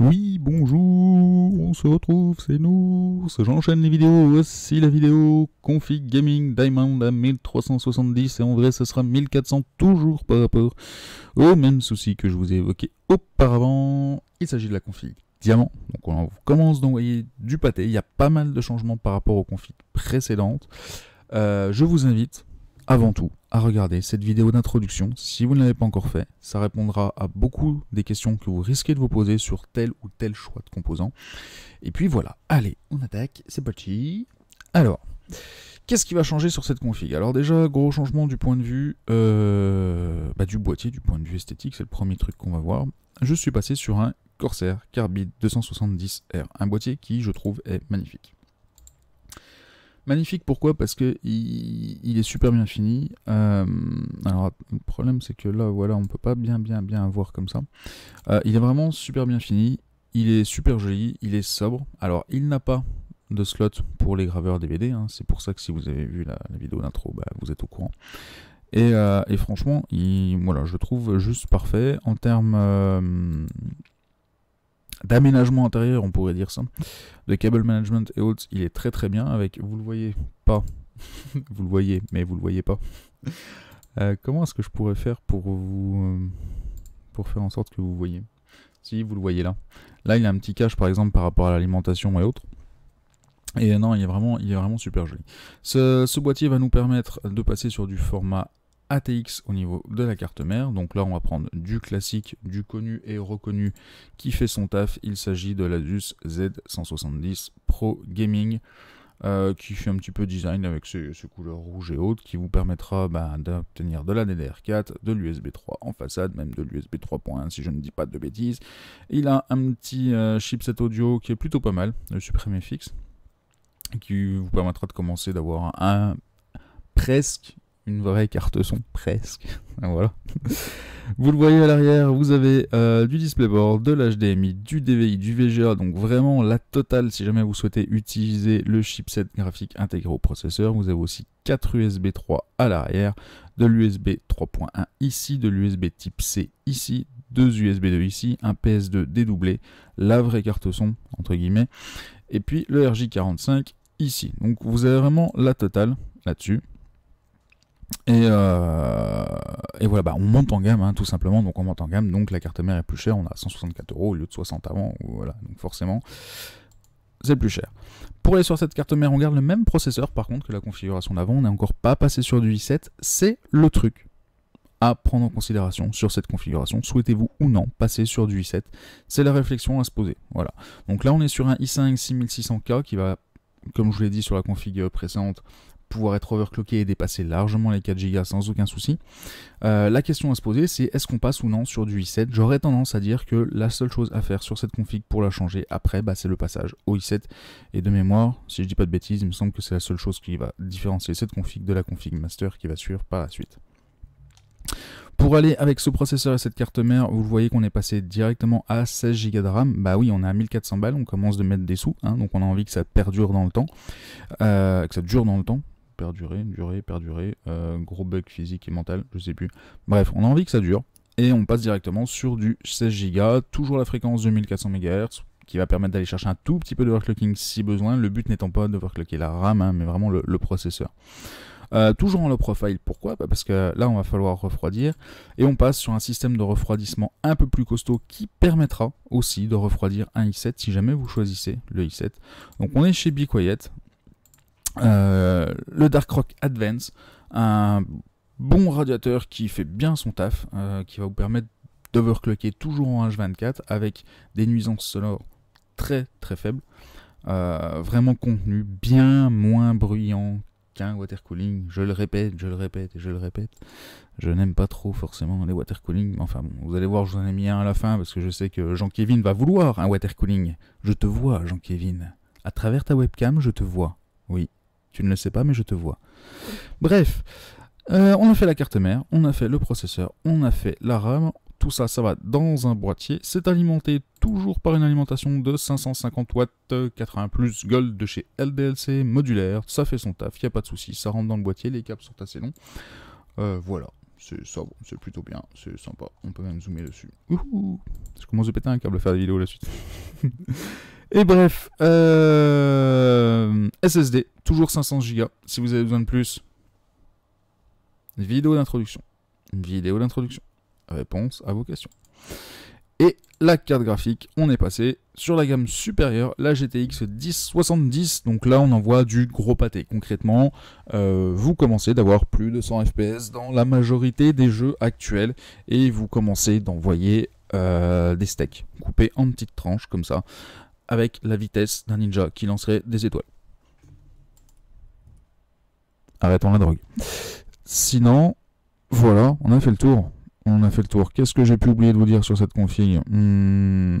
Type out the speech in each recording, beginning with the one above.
Oui, bonjour, on se retrouve, c'est nous. J'enchaîne les vidéos, voici la vidéo config gaming diamond à 1370 et en vrai ce sera 1400 toujours par rapport au même souci que je vous ai évoqué auparavant. Il s'agit de la config diamant, donc on commence d'envoyer du pâté, il y a pas mal de changements par rapport aux configs précédentes. Euh, je vous invite avant tout à regarder cette vidéo d'introduction si vous ne l'avez pas encore fait. Ça répondra à beaucoup des questions que vous risquez de vous poser sur tel ou tel choix de composants. Et puis voilà, allez, on attaque, c'est parti. Alors, qu'est-ce qui va changer sur cette config Alors déjà, gros changement du point de vue euh, bah, du boîtier, du point de vue esthétique, c'est le premier truc qu'on va voir. Je suis passé sur un Corsair Carbide 270R, un boîtier qui, je trouve, est magnifique. Magnifique, pourquoi Parce que il, est super bien fini. Euh, alors, le problème, c'est que là, voilà, on peut pas bien, bien, bien voir comme ça. Euh, il est vraiment super bien fini. Il est super joli. Il est sobre. Alors, il n'a pas de slot pour les graveurs DVD. Hein. C'est pour ça que si vous avez vu la, vidéo d'intro, bah, vous êtes au courant. Et, euh, franchement, voilà, je le trouve juste parfait en termes d'aménagement intérieur, on pourrait dire ça, de cable management et autres, il est très très bien avec, vous le voyez pas, vous le voyez, mais vous le voyez pas. Euh, comment est-ce que je pourrais faire pour vous, euh, pour faire en sorte que vous voyez Si vous le voyez là, là il a un petit cache par exemple par rapport à l'alimentation et autres. Et non, il est vraiment, il est vraiment super joli. Ce, ce, boîtier va nous permettre de passer sur du format ATX au niveau de la carte mère. Donc là, on va prendre du classique, du connu et reconnu qui fait son taf. Il s'agit de l'Asus Z170 Pro Gaming. Euh, qui fait un petit peu design avec ses, couleurs rouges et hautes, qui vous permettra bah, d'obtenir de la DDR4, de l'USB 3 en façade, même de l'USB 3.1 si je ne dis pas de bêtises. Il a un petit euh, chipset audio qui est plutôt pas mal, le Supreme FX, qui vous permettra de commencer d'avoir un presque une vraie carte son, presque. Ah, voilà. Vous le voyez à l'arrière, vous avez euh, du du DisplayPort, de l'HDMI, du DVI, du VGA, donc vraiment la totale si jamais vous souhaitez utiliser le chipset graphique intégré au processeur. Vous avez aussi 4 USB 3 à l'arrière, de l'USB 3.1 ici, de l'USB type C ici, deux USB 2 ici, un PS2 dédoublé, la vraie carte son, entre guillemets, et puis le RJ45 ici. Donc vous avez vraiment la totale là-dessus. Euh, et, voilà, bah, on monte en gamme, hein, tout simplement. Donc on monte en gamme, donc la carte mère est plus chère. On a 164 euros au lieu de 60 avant. Voilà, donc forcément, c'est plus cher. Pour aller sur cette carte mère, on garde le même processeur, par contre, que la configuration d'avant. On n'est encore pas passé sur du i7. C'est le truc à prendre en considération sur cette configuration. Souhaitez-vous ou non passer sur du i7 C'est la réflexion à se poser. Voilà. Donc là, on est sur un i5 6600K qui va, comme je vous l'ai dit sur la config euh, précédente, pouvoir être overclocké et dépasser largement les 4 Go sans aucun souci. Euh, la question à se poser, c'est est-ce qu'on passe ou non sur du i7 J'aurais tendance à dire que la seule chose à faire sur cette config pour la changer après, bah, c'est le passage au i7. Et de mémoire, si je dis pas de bêtises, il me semble que c'est la seule chose qui va différencier cette config de la config master qui va suivre par la suite. Pour aller avec ce processeur et cette carte mère, vous le voyez qu'on est passé directement à 16 Go de RAM. Bah oui, on est à 1400 balles, on commence de mettre des sous, hein, donc on a envie que ça perdure dans le temps, euh, que ça dure dans le temps, perdurer, durer, perdurer, euh, gros bug physique et mental, je sais plus. Bref, on a envie que ça dure, et on passe directement sur du 16 Go, toujours la fréquence de 1400 MHz, qui va permettre d'aller chercher un tout petit peu de overclocking si besoin, le but n'étant pas de d'overclocker la RAM, hein, mais vraiment le, processeur. Euh, toujours en low profile, pourquoi bah, Parce que là, on va falloir refroidir. Et on passe sur un système de refroidissement un peu plus costaud qui permettra aussi de refroidir un i7 si jamais vous choisissez le i7. Donc on est chez BeQuiet, euh, le Dark Rock Advance, un bon radiateur qui fait bien son taf, euh, qui va vous permettre d'overclocker toujours en H24 avec des nuisances sonores très très faibles. Euh, vraiment contenu, bien moins bruyant qu'un water cooling Je le répète, je le répète et je le répète. Je n'aime pas trop forcément les water watercooling. Enfin vous allez voir, je vous en ai mis un à la fin parce que je sais que Jean-Kévin va vouloir un water cooling Je te vois, Jean-Kévin. À travers ta webcam, je te vois. Oui, tu ne le sais pas, mais je te vois. Bref, euh, on a fait la carte mère, on a fait le processeur, on a fait la RAM. Tout ça, ça va dans un boîtier. C'est alimenté toujours par une alimentation de 550 watts 80 plus Gold de chez LDLC modulaire. Ça fait son taf, il a pas de souci. Ça rentre dans le boîtier, les câbles sont assez longs. Euh, voilà, c'est c'est plutôt bien, c'est sympa. On peut même zoomer dessus. je commence à péter un câble à faire des vidéos la suite. Et bref, euh, SSD, toujours 500 Go, si vous avez besoin de plus. Vidéo d'introduction. Vidéo d'introduction. Réponse à vos questions. Et la carte graphique, on est passé sur la gamme supérieure, la GTX 1070. Donc là, on envoie du gros pâté. Concrètement, euh, vous commencez d'avoir plus de 100 FPS dans la majorité des jeux actuels et vous commencez d'envoyer euh, des steaks coupés en petites tranches comme ça avec la vitesse d'un ninja qui lancerait des étoiles. Arrêtons la drogue. Sinon, voilà, on a fait le tour. On a fait le tour. Qu'est-ce que j'ai pu oublier de vous dire sur cette config hmm,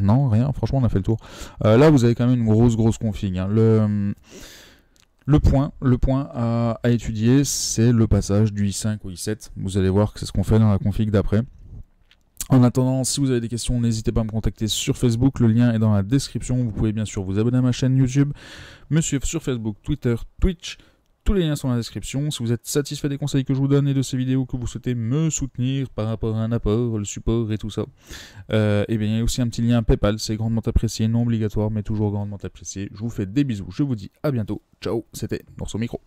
Non, rien. Franchement, on a fait le tour. Euh, là, vous avez quand même une grosse, grosse config. Hein. Le... Le point, le point à, à étudier, c'est le passage du i5 au i7. Vous allez voir que c'est ce qu'on fait dans la config d'après. En attendant, si vous avez des questions, n'hésitez pas à me contacter sur Facebook, le lien est dans la description. Vous pouvez bien sûr vous abonner à ma chaîne YouTube, me suivre sur Facebook, Twitter, Twitch. Tous les liens sont dans la description. Si vous êtes satisfait des conseils que je vous donne et de ces vidéos que vous souhaitez me soutenir par rapport à un apport, le support et tout ça, et euh, eh bien il y a aussi un petit lien PayPal, c'est grandement apprécié, non obligatoire mais toujours grandement apprécié. Je vous fais des bisous, je vous dis à bientôt. Ciao, c'était dans micro.